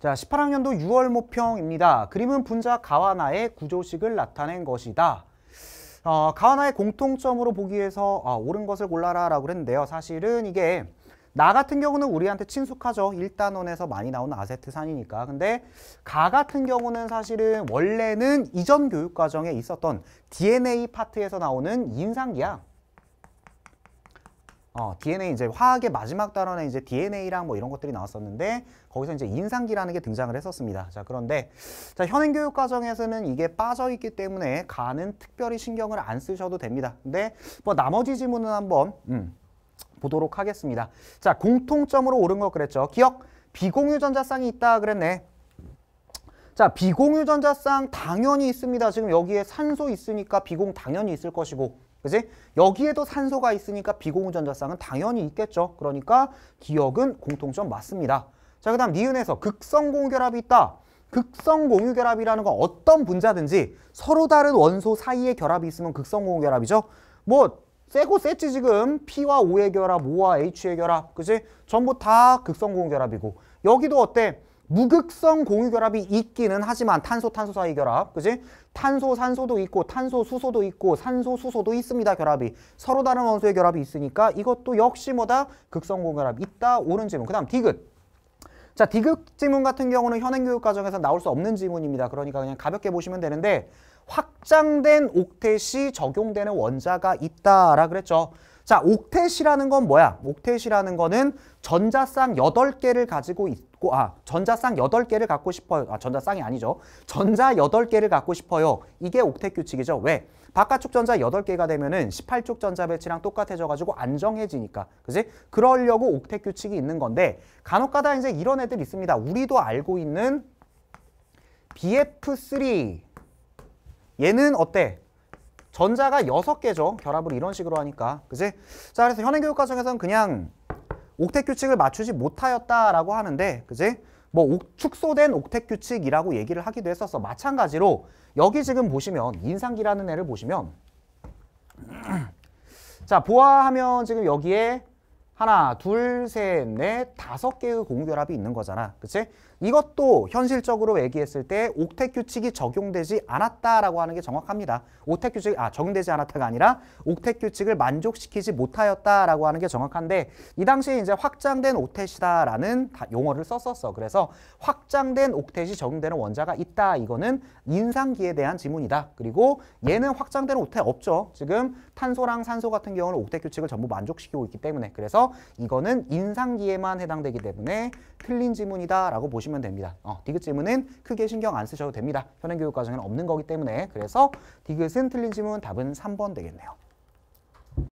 자, 18학년도 6월 모평입니다. 그림은 분자 가와나의 구조식을 나타낸 것이다. 어, 가와나의 공통점으로 보기에서 어, 아, 옳은 것을 골라라 라고 했는데요 사실은 이게 나 같은 경우는 우리한테 친숙하죠. 1단원에서 많이 나오는 아세트산이니까. 근데 가 같은 경우는 사실은 원래는 이전 교육 과정에 있었던 DNA 파트에서 나오는 인상기야. 어, DNA 이제 화학의 마지막 단원에 이제 DNA랑 뭐 이런 것들이 나왔었는데 거기서 이제 인상기라는 게 등장을 했었습니다. 자, 그런데 자, 현행 교육 과정에서는 이게 빠져 있기 때문에 가는 특별히 신경을 안 쓰셔도 됩니다. 근데 뭐 나머지 지문은 한번 음, 보도록 하겠습니다. 자, 공통점으로 오른 거 그랬죠. 기억 비공유전자쌍이 있다 그랬네. 자, 비공유전자쌍 당연히 있습니다. 지금 여기에 산소 있으니까 비공 당연히 있을 것이고 그지? 여기에도 산소가 있으니까 비공유전자쌍은 당연히 있겠죠. 그러니까 기억은 공통점 맞습니다. 자, 그 다음 니은에서 극성공결합이 있다. 극성공유결합이라는 건 어떤 분자든지 서로 다른 원소 사이에 결합이 있으면 극성공유결합이죠. 뭐 세고 세지 지금 P와 O의 결합, O와 H의 결합, 그지? 전부 다 극성공유결합이고 여기도 어때? 무극성 공유결합이 있기는 하지만 탄소 탄소 사이 결합 그지 탄소 산소도 있고 탄소 수소도 있고 산소 수소도 있습니다 결합이 서로 다른 원소의 결합이 있으니까 이것도 역시 뭐다 극성 공유결합 있다 옳은 질문 그 다음 디귿 자 디귿 질문 같은 경우는 현행 교육 과정에서 나올 수 없는 질문입니다 그러니까 그냥 가볍게 보시면 되는데 확장된 옥텟이 적용되는 원자가 있다라 그랬죠 자, 옥텟이라는 건 뭐야? 옥텟이라는 거는 전자쌍 8개를 가지고 있고 아, 전자쌍 8개를 갖고 싶어요. 아, 전자쌍이 아니죠. 전자 8개를 갖고 싶어요. 이게 옥텟 규칙이죠. 왜? 바깥쪽 전자 8개가 되면은 18쪽 전자 배치랑 똑같아져 가지고 안정해지니까. 그지 그러려고 옥텟 규칙이 있는 건데 간혹가다 이제 이런 애들 있습니다. 우리도 알고 있는 BF3 얘는 어때? 전자가 6개죠. 결합으로 이런 식으로 하니까. 그지? 자, 그래서 현행 교육 과정에서는 그냥 옥택 규칙을 맞추지 못하였다라고 하는데, 그지? 뭐 옥, 축소된 옥택 규칙이라고 얘기를 하기도 했었어. 마찬가지로 여기 지금 보시면 인상기라는 애를 보시면 자, 보아하면 지금 여기에 하나, 둘, 셋, 넷, 다섯 개의 공결합이 유 있는 거잖아. 그치? 이것도 현실적으로 얘기했을 때 옥택 규칙이 적용되지 않았다라고 하는 게 정확합니다. 옥택 규칙, 아, 적용되지 않았다가 아니라 옥택 규칙을 만족시키지 못하였다라고 하는 게 정확한데 이 당시에 이제 확장된 옥택이다라는 용어를 썼었어. 그래서 확장된 옥택이 적용되는 원자가 있다. 이거는 인상기에 대한 지문이다. 그리고 얘는 확장된 옥택 없죠. 지금 탄소랑 산소 같은 경우는 옥택 규칙을 전부 만족시키고 있기 때문에. 그래서 이거는 인상기에만 해당되기 때문에 틀린 지문이다라고 보시면 됩니다. 어, 디귿 지문은 크게 신경 안 쓰셔도 됩니다. 현행교육 과정에는 없는 거기 때문에 그래서 디귿은 틀린 지문 답은 3번 되겠네요.